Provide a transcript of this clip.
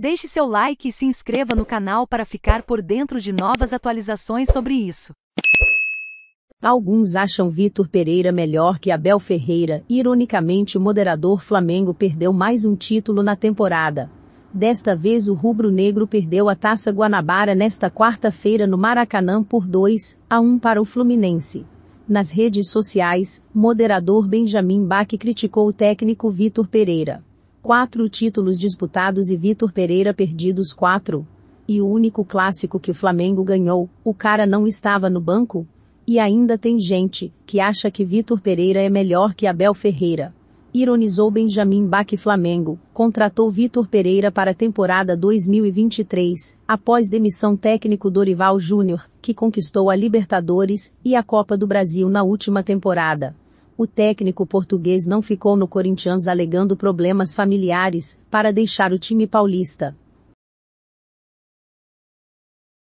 Deixe seu like e se inscreva no canal para ficar por dentro de novas atualizações sobre isso. Alguns acham Vitor Pereira melhor que Abel Ferreira. Ironicamente, o moderador Flamengo perdeu mais um título na temporada. Desta vez, o rubro-negro perdeu a Taça Guanabara nesta quarta-feira no Maracanã por 2 a 1 para o Fluminense. Nas redes sociais, moderador Benjamin Bach criticou o técnico Vitor Pereira quatro títulos disputados e Vitor Pereira perdidos quatro. E o único clássico que o Flamengo ganhou, o cara não estava no banco? E ainda tem gente que acha que Vitor Pereira é melhor que Abel Ferreira. Ironizou Benjamin Bach Flamengo, contratou Vitor Pereira para a temporada 2023, após demissão técnico Dorival Júnior, que conquistou a Libertadores e a Copa do Brasil na última temporada. O técnico português não ficou no Corinthians alegando problemas familiares para deixar o time paulista.